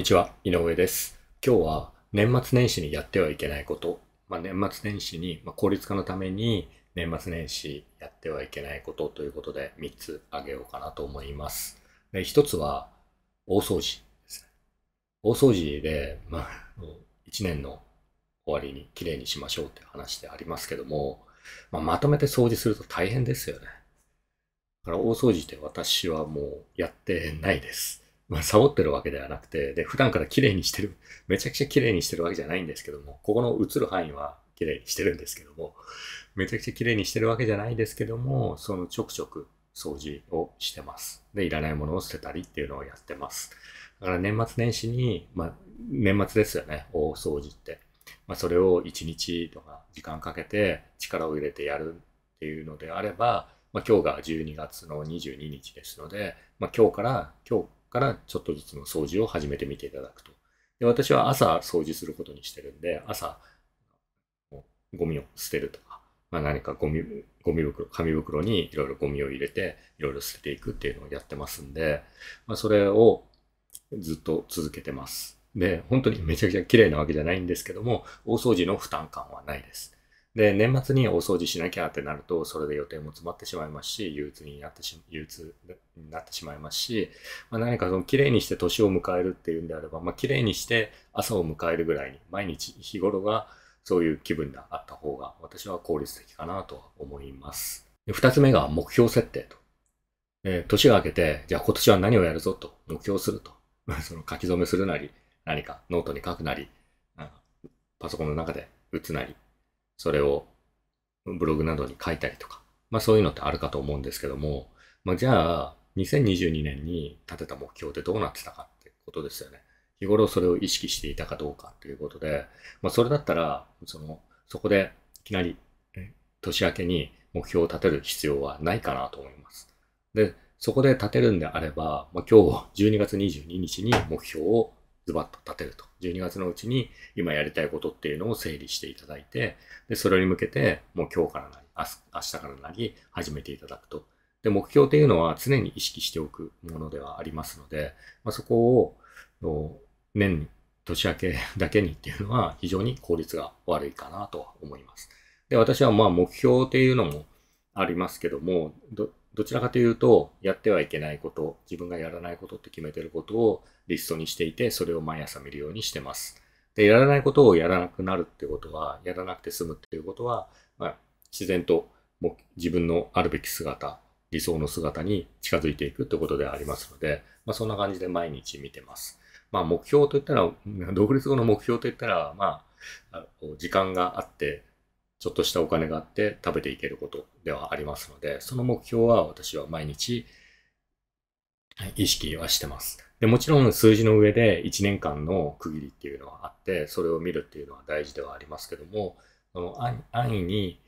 にちは、井上です。今日は年末年始にやってはいけないこと、まあ、年末年始に、まあ、効率化のために年末年始やってはいけないことということで3つ挙げようかなと思います。で1つは大掃除ですね。大掃除で、まあ、1年の終わりにきれいにしましょうって話でありますけども、まあ、まとめて掃除すると大変ですよね。だから大掃除って私はもうやってないです。まあ、サボってるわけではなくて、で、普段から綺麗にしてる、めちゃくちゃ綺麗にしてるわけじゃないんですけども、ここの映る範囲は綺麗にしてるんですけども、めちゃくちゃ綺麗にしてるわけじゃないですけども、そのちょくちょく掃除をしてます。で、いらないものを捨てたりっていうのをやってます。だから年末年始に、まあ、年末ですよね、大掃除って。まあ、それを1日とか時間かけて力を入れてやるっていうのであれば、まあ、今日が12月の22日ですので、まあ、今日から、今日からちょっとずつの掃除を始めてみていただくと。で私は朝掃除することにしてるんで、朝、ゴミを捨てるとか、まあ、何かゴミ、ゴミ袋、紙袋にいろいろゴミを入れて、いろいろ捨てていくっていうのをやってますんで、まあ、それをずっと続けてます。で、本当にめちゃくちゃ綺麗なわけじゃないんですけども、大掃除の負担感はないです。で、年末にお掃除しなきゃってなると、それで予定も詰まってしまいますし、憂鬱になってし、憂鬱になってしまいますし、まあ、何かその綺麗にして年を迎えるっていうんであれば、まあ、綺麗にして朝を迎えるぐらいに、毎日日頃がそういう気分であった方が、私は効率的かなとは思います。で2つ目が目標設定と。え年が明けて、じゃあ今年は何をやるぞと、目標すると。その書き初めするなり、何かノートに書くなり、パソコンの中で打つなり、それをブログなどに書いたりとか、まあそういうのってあるかと思うんですけども、まあじゃあ、2022年に立てた目標ってどうなってたかってことですよね。日頃それを意識していたかどうかということで、まあそれだったら、その、そこでいきなり年明けに目標を立てる必要はないかなと思います。で、そこで立てるんであれば、まあ今日12月22日に目標をズバッと立てると。12月のうちに今やりたいことっていうのを整理していただいて、でそれに向けてもう今日からなり、明日からなり始めていただくと。で、目標っていうのは常に意識しておくものではありますので、まあ、そこを年、年明けだけにっていうのは非常に効率が悪いかなとは思います。で、私はまあ目標っていうのもありますけども、どどちらかというと、やってはいけないこと、自分がやらないことって決めてることをリストにしていて、それを毎朝見るようにしてます。で、やらないことをやらなくなるってことは、やらなくて済むっていうことは、まあ、自然とも自分のあるべき姿、理想の姿に近づいていくってことでありますので、まあ、そんな感じで毎日見てます。まあ、目標といったら、独立後の目標といったら、まあ、時間があって、ちょっとしたお金があって食べていけることではありますので、その目標は私は毎日意識はしてます。でもちろん数字の上で1年間の区切りっていうのはあって、それを見るっていうのは大事ではありますけども、その安易に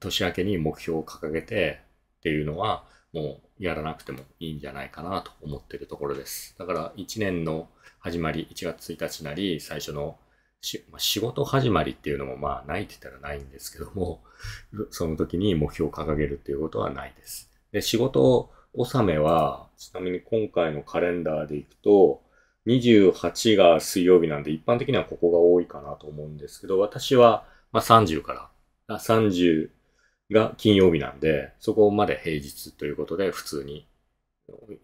年明けに目標を掲げてっていうのはもうやらなくてもいいんじゃないかなと思ってるところです。だから1年の始まり、1月1日なり、最初のし、まあ、仕事始まりっていうのもまあないって言ったらないんですけども、その時に目標を掲げるっていうことはないです。で、仕事納めは、ちなみに今回のカレンダーでいくと、28が水曜日なんで、一般的にはここが多いかなと思うんですけど、私は、まあ、30から、あ30が金曜日なんで、そこまで平日ということで、普通に、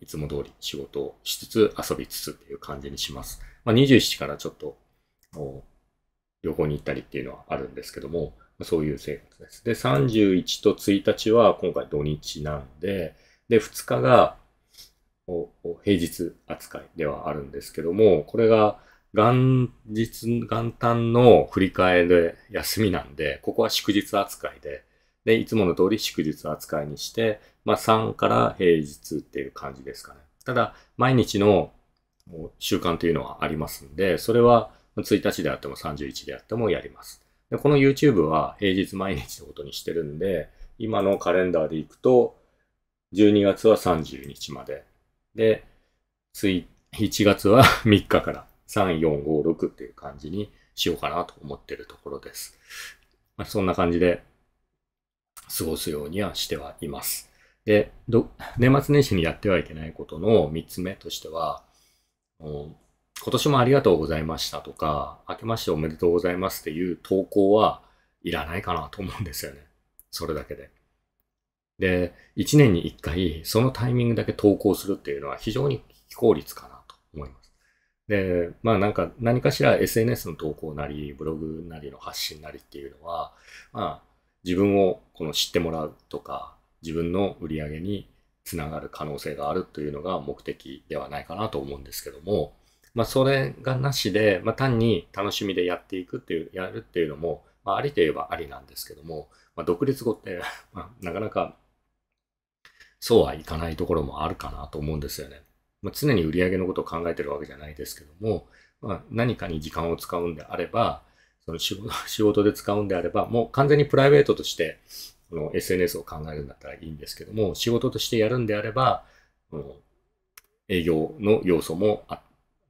いつも通り仕事をしつつ、遊びつつっていう感じにします。まあ、27からちょっと旅行に行ったりっていうのはあるんですけども、そういう生活です。で、31と1日は今回土日なんで、で、2日が平日扱いではあるんですけども、これが元日、元旦の振り替えで休みなんで、ここは祝日扱いで、で、いつもの通り祝日扱いにして、まあ3から平日っていう感じですかね。ただ、毎日の習慣というのはありますんで、それは1日であっても31であってもやります。でこの YouTube は平日毎日のことにしてるんで、今のカレンダーでいくと、12月は30日まで。で、1月は3 日から、3、4、5、6っていう感じにしようかなと思ってるところです。まあ、そんな感じで過ごすようにはしてはいます。で、年末年始にやってはいけないことの3つ目としては、今年もありがとうございましたとか、明けましておめでとうございますっていう投稿はいらないかなと思うんですよね。それだけで。で、1年に1回、そのタイミングだけ投稿するっていうのは非常に非効率かなと思います。で、まあなんか何かしら SNS の投稿なり、ブログなりの発信なりっていうのは、まあ自分をこの知ってもらうとか、自分の売り上げにつながる可能性があるというのが目的ではないかなと思うんですけども、まあ、それがなしで、まあ、単に楽しみでやっていくっていう、やるっていうのも、まあ、ありといえばありなんですけども、まあ、独立後って まあ、なかなかそうはいかないところもあるかなと思うんですよね。まあ、常に売り上げのことを考えてるわけじゃないですけども、まあ、何かに時間を使うんであれば、その仕事 で使うんであれば、もう完全にプライベートとして、この SNS を考えるんだったらいいんですけども、仕事としてやるんであれば、営業の要素もあって、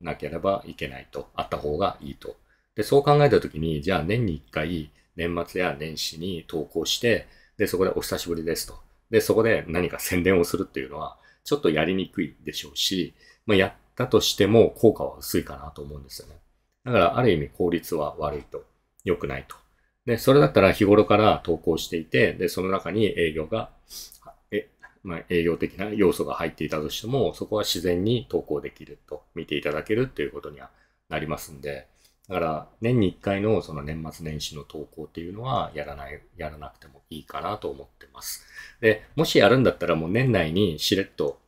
なければいけないと、あった方がいいと。で、そう考えたときに、じゃあ年に1回、年末や年始に投稿して、で、そこでお久しぶりですと。で、そこで何か宣伝をするっていうのは、ちょっとやりにくいでしょうし、まあ、やったとしても効果は薄いかなと思うんですよね。だから、ある意味効率は悪いと。良くないと。で、それだったら日頃から投稿していて、で、その中に営業がまあ、営業的な要素が入っていたとしても、そこは自然に投稿できると、見ていただけるということにはなりますんで、だから年に1回のその年末年始の投稿っていうのはやらない、やらなくてもいいかなと思ってます。で、もしやるんだったらもう年内にしれっと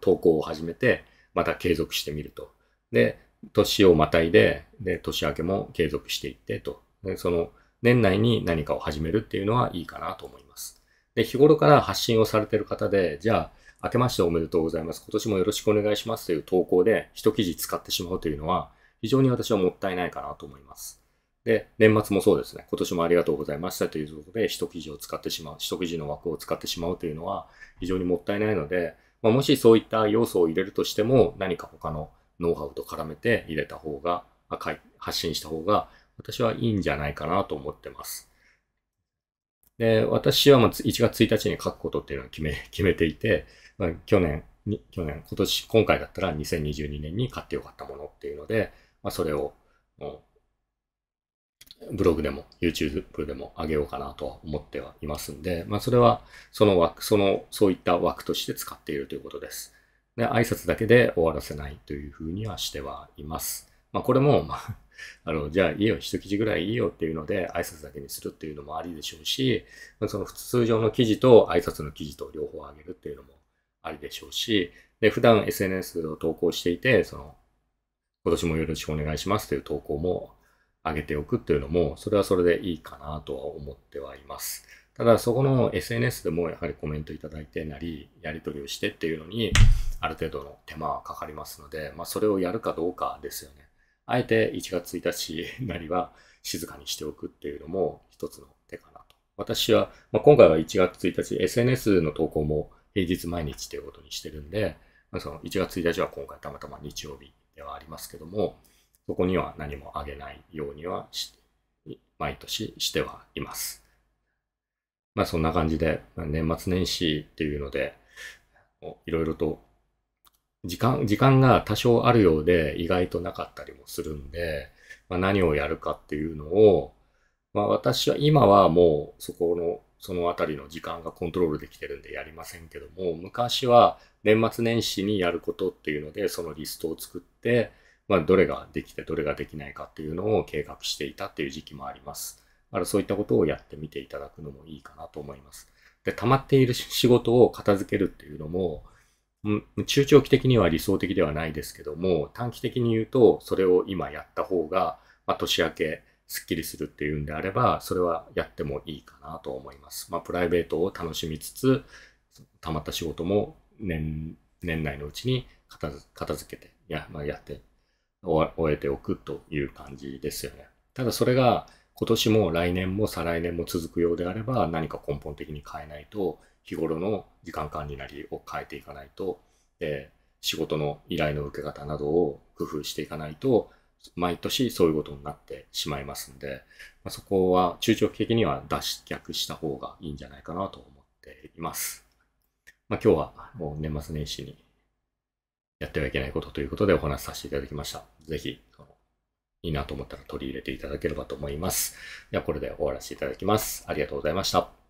投稿を始めて、また継続してみると。で、年をまたいで、で、年明けも継続していってと。で、その年内に何かを始めるっていうのはいいかなと思います。で、日頃から発信をされている方で、じゃあ、明けましておめでとうございます。今年もよろしくお願いしますという投稿で一記事使ってしまうというのは、非常に私はもったいないかなと思います。で、年末もそうですね。今年もありがとうございましたということで、一記事を使ってしまう、一記事の枠を使ってしまうというのは非常にもったいないので、まあ、もしそういった要素を入れるとしても、何か他のノウハウと絡めて入れた方が、発信した方が、私はいいんじゃないかなと思ってます。で、私はまあ1月1日に書くことっていうのを決め、決めていて、まあ、去年、去年、今年、今回だったら2022年に買ってよかったものっていうので、まあ、それを、ブログでも YouTube でも上げようかなと思ってはいますんで、まあ、それはその枠、その、そういった枠として使っているということです。で、挨拶だけで終わらせないというふうにはしてはいます。まあ、これも、まあ、あの、じゃあいいよ、一記事ぐらいいいよっていうので、挨拶だけにするっていうのもありでしょうし、その通常の記事と挨拶の記事と両方あげるっていうのもありでしょうし、で、普段 SNS を投稿していて、その、今年もよろしくお願いしますという投稿も上げておくっていうのも、それはそれでいいかなとは思ってはいます。ただ、そこの SNS でもやはりコメントいただいてなり、やり取りをしてっていうのに、ある程度の手間はかかりますので、まあ、それをやるかどうかですよね。あえて1月1日なりは静かにしておくっていうのも一つの手かなと。私は、まあ、今回は1月1日、SNS の投稿も平日毎日ということにしてるんで、まあ、その1月1日は今回たまたま日曜日ではありますけども、そこには何もあげないようにはし毎年してはいます。まあそんな感じで、年末年始っていうので、いろいろと時間、時間が多少あるようで意外となかったりもするんで、まあ、何をやるかっていうのを、まあ私は今はもうそこの、そのあたりの時間がコントロールできてるんでやりませんけども、昔は年末年始にやることっていうので、そのリストを作って、まあどれができてどれができないかっていうのを計画していたっていう時期もあります。だからそういったことをやってみていただくのもいいかなと思います。で、溜まっている仕事を片付けるっていうのも、中長期的には理想的ではないですけども、短期的に言うと、それを今やった方が、まあ、年明け、すっきりするっていうんであれば、それはやってもいいかなと思います。まあ、プライベートを楽しみつつ、たまった仕事も年、年内のうちに片片付けて、や、まあ、やって、終えておくという感じですよね。ただそれが今年も来年も再来年も続くようであれば、何か根本的に変えないと、日頃の時間管理なりを変えていかないと、えー、仕事の依頼の受け方などを工夫していかないと、毎年そういうことになってしまいますんで、まあ、そこは中長期的には脱却した方がいいんじゃないかなと思っています。まあ、今日はもう年末年始にやってはいけないことということでお話しさせていただきました。ぜひ、いいなと思ったら取り入れていただければと思います。ではこれで終わらせていただきます。ありがとうございました。